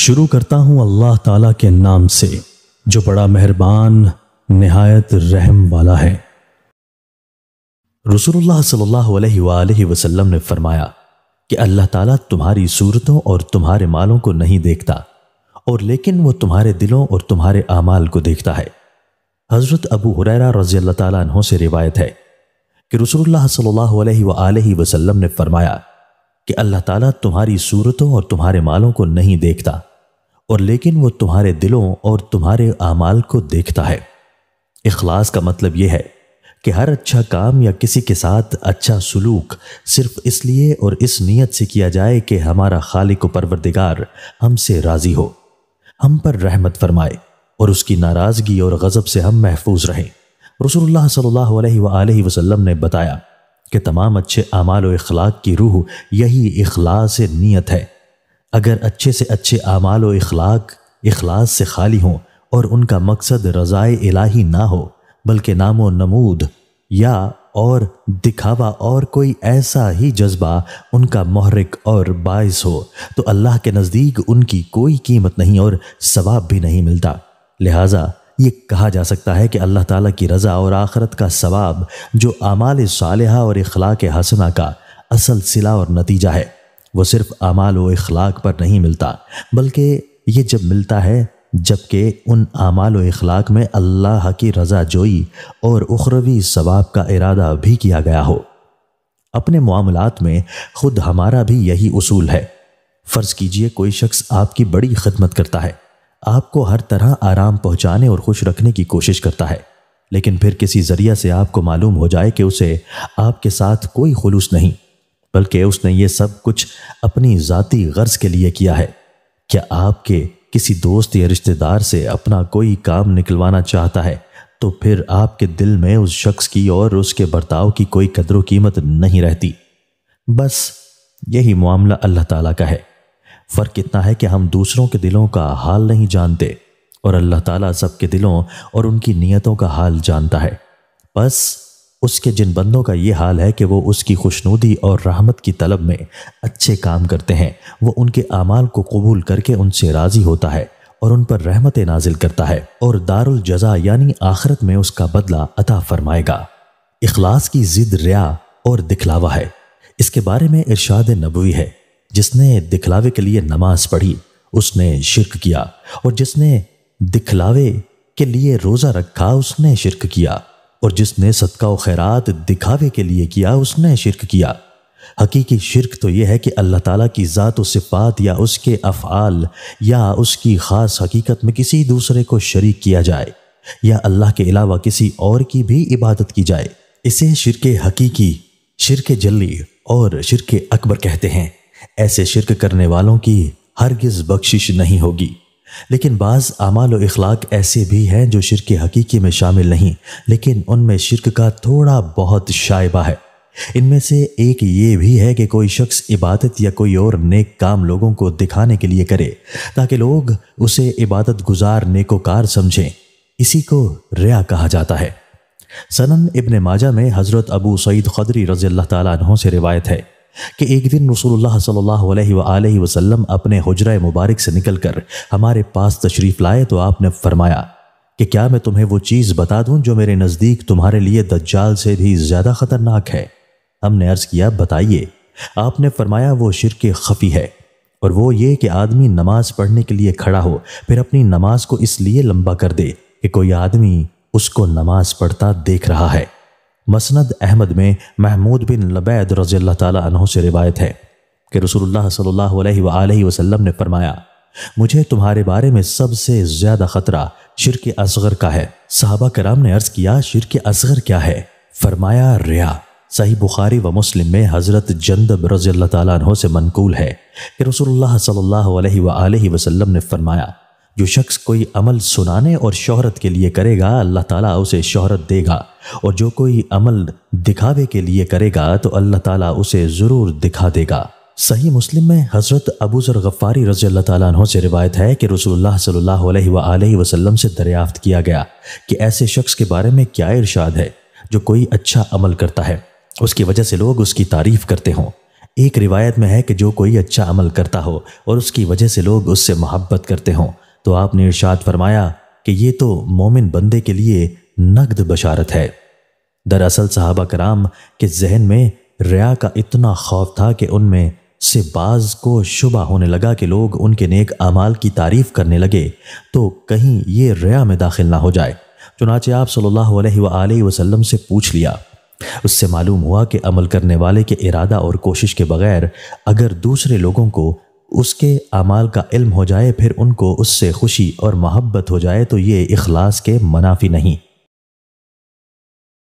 शुरू करता हूं अल्लाह ताला के नाम से जो बड़ा मेहरबान नहायत रहम वाला है रसूलुल्लाह सल्लल्लाहु अलैहि वसल्लम ने फरमाया कि अल्लाह ताला तुम्हारी सूरतों और तुम्हारे मालों को नहीं देखता और लेकिन वो तुम्हारे दिलों और तुम्हारे आमाल को देखता है हज़रत अबू हुरैरा रजी अल्लाह तहों से रिवायत है कि रसूलुल्लाह सल्लल्लाहु अलैहि वसल्लम ने फरमाया कि अल्लाह ताला तुम्हारी सूरतों और तुम्हारे मालों को नहीं देखता और लेकिन वो तुम्हारे दिलों और तुम्हारे आमाल को देखता है इखलास का मतलब यह है कि हर अच्छा काम या किसी के साथ अच्छा सलूक सिर्फ इसलिए और इस नीयत से किया जाए कि हमारा खालिक परवरदिगार हमसे राज़ी हो हम पर रहमत फरमाए और उसकी नाराज़गी और गज़ब से हम महफूज रहें रसोल्ला सल्ला वसम ने बताया कि तमाम अच्छे अमाल अखलाक की रूह यही अखलास नीयत है अगर अच्छे से अच्छे अमाल व अखलाक अखलास से खाली हों और उनका मकसद रज़ाए इलाही ना हो बल्कि नामो नमूद या और दिखावा और कोई ऐसा ही जज्बा उनका महरक और बायस हो तो अल्लाह के नज़दीक उनकी कोई कीमत नहीं और सवाब भी नहीं मिलता लिहाजा ये कहा जा सकता है कि अल्लाह ताला की रज़ा और आखरत का सवाब जो अमाल सालह और अखलाक हसना का असल सिला और नतीजा है वो सिर्फ अमाल व अखलाक पर नहीं मिलता बल्कि ये जब मिलता है जबकि उन अमाल अखलाक में अल्लाह की रज़ा जोई और उखरवी सवाब का इरादा भी किया गया हो अपने मामलात में ख़ुद हमारा भी यही उसूल है फ़र्ज़ कीजिए कोई शख्स आपकी बड़ी खदमत करता है आपको हर तरह आराम पहुंचाने और खुश रखने की कोशिश करता है लेकिन फिर किसी जरिया से आपको मालूम हो जाए कि उसे आपके साथ कोई खुलूस नहीं बल्कि उसने ये सब कुछ अपनी ज़ाती गर्ज के लिए किया है क्या आपके किसी दोस्त या रिश्तेदार से अपना कोई काम निकलवाना चाहता है तो फिर आपके दिल में उस शख्स की और उसके बर्ताव की कोई कदर कीमत नहीं रहती बस यही मामला अल्लाह ताला का है फ़र्क इतना है कि हम दूसरों के दिलों का हाल नहीं जानते और अल्लाह ताला सबके दिलों और उनकी नीयतों का हाल जानता है बस उसके जिन बंदों का ये हाल है कि वो उसकी खुशनुदी और रहमत की तलब में अच्छे काम करते हैं वो उनके अमाल को कबूल करके उनसे राज़ी होता है और उन पर रहमत नाजिल करता है और दारुल जजा यानी आखरत में उसका बदला अता फरमाएगा इखलास की जिद रिया और दिखलावा है इसके बारे में इरशाद नबवी है जिसने दिखलावे के लिए नमाज पढ़ी उसने शिरक किया और जिसने दिखलावे के लिए रोज़ा रखा उसने शिरक किया और जिसने सदका व खैरात दिखावे के लिए किया उसने शिरक किया हकीकी शिरक तो यह है कि अल्लाह ताला की ज़ात व सिफात या उसके अफ़ाल या उसकी ख़ास हकीकत में किसी दूसरे को शरीक किया जाए या अल्लाह के अलावा किसी और की भी इबादत की जाए इसे शिरक हकीकी शिरक जल्ली और शिरक अकबर कहते हैं ऐसे शिरक करने वालों की हरगिज बख्शिश नहीं होगी लेकिन बाज़ अमाल इखलाक ऐसे भी हैं जो शिरक हकीकी में शामिल नहीं लेकिन उनमें शिरक का थोड़ा बहुत शाइबा है इनमें से एक ये भी है कि कोई शख्स इबादत या कोई और नेक काम लोगों को दिखाने के लिए करे ताकि लोग उसे इबादत गुजार नेकोकार समझें इसी को रिया कहा जाता है सनन इबन माजा में हज़रत अबू सईद खदरी रज़ी अल्लाह तहों से रिवायत है कि एक दिन रसूलुल्लाह सल्लल्लाहु अलैहि वसल्लम अपने हजरा मुबारक से निकलकर हमारे पास तशरीफ़ लाए तो आपने फरमाया कि क्या मैं तुम्हें वो चीज़ बता दूं जो मेरे नज़दीक तुम्हारे लिए दज्जाल से भी ज़्यादा ख़तरनाक है हमने अर्ज़ किया बताइए आपने फरमाया वो शिरक खफी है और वो ये कि आदमी नमाज पढ़ने के लिए खड़ा हो फिर अपनी नमाज को इसलिए लंबा कर दे कि कोई आदमी उसको नमाज पढ़ता देख रहा है मसनद अहमद में महमूद बिन लबैद रज़ी अल्लाह से रिवायत है कि रसूलुल्लाह सल्लल्लाहु अलैहि वसल्लम ने फरमाया मुझे तुम्हारे बारे में सबसे ज़्यादा ख़तरा शिरक असगर का है साहबा कराम ने अर्ज़ किया शिर असगर क्या है फरमाया रिया सही बुखारी व मुस्लिम में हज़रत जंदब रज़ी अल्लाह से मनकूल है कि रसूलुल्लाह सल्लल्लाहु अलैहि वसल्लम ने फरमाया जो शख्स कोई अमल सुनाने और शोहरत के लिए करेगा अल्लाह ताला उसे शोहरत देगा और जो कोई अमल दिखावे के लिए करेगा तो अल्लाह ताला उसे ज़रूर दिखा देगा सही मुस्लिम में हज़रत अबू ज़र गफ़ारी रज़ी अल्लाह तु से रिवायत है कि रसूलुल्लाह सल्लल्लाहु अलैहि वसल्लम से दरियाफ़त किया गया कि ऐसे शख्स के बारे में क्या इरशाद है जो कोई अच्छा अमल करता है उसकी वजह से लोग उसकी तारीफ़ करते हों एक रिवायत में है कि जो कोई अच्छा अमल करता हो और उसकी वजह से लोग उससे मोहब्बत करते हों तो आपने इर्शाद फरमाया कि ये तो मोमिन बंदे के लिए नकद बशारत है दरअसल साहबा कराम के जहन में रया का इतना खौफ था कि उनमें से बाज को शुबा होने लगा कि लोग उनके नेक अमाल की तारीफ करने लगे तो कहीं ये रया में दाखिल ना हो जाए चुनाचे आप सल्लल्लाहु अलैहि वसल्लम से पूछ लिया उससे मालूम हुआ कि अमल करने वाले के इरादा और कोशिश के बगैर अगर दूसरे लोगों को उसके अमाल का इल्म हो जाए फिर उनको उससे खुशी और मोहब्बत हो जाए तो ये इखलास के मनाफी नहीं